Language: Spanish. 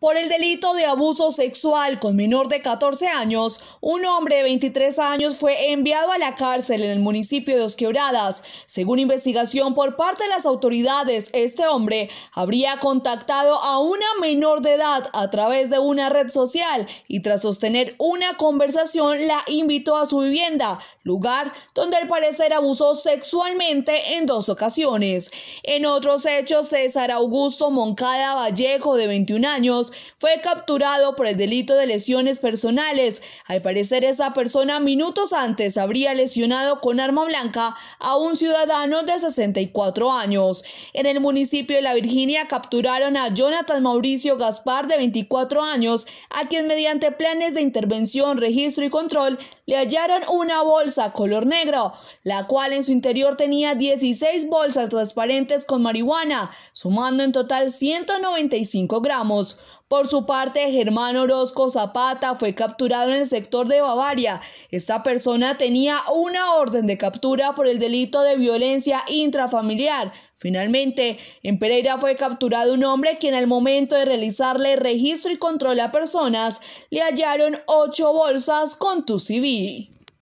Por el delito de abuso sexual con menor de 14 años, un hombre de 23 años fue enviado a la cárcel en el municipio de Osquebradas Según investigación por parte de las autoridades, este hombre habría contactado a una menor de edad a través de una red social y tras sostener una conversación la invitó a su vivienda, lugar donde al parecer abusó sexualmente en dos ocasiones. En otros hechos, César Augusto Moncada Vallejo, de 21 años, fue capturado por el delito de lesiones personales. Al parecer, esa persona minutos antes habría lesionado con arma blanca a un ciudadano de 64 años. En el municipio de La Virginia capturaron a Jonathan Mauricio Gaspar, de 24 años, a quien mediante planes de intervención, registro y control le hallaron una bolsa color negro, la cual en su interior tenía 16 bolsas transparentes con marihuana, sumando en total 195 gramos. Por su parte, Germán Orozco Zapata fue capturado en el sector de Bavaria. Esta persona tenía una orden de captura por el delito de violencia intrafamiliar. Finalmente, en Pereira fue capturado un hombre quien al momento de realizarle registro y control a personas le hallaron ocho bolsas con tu CV.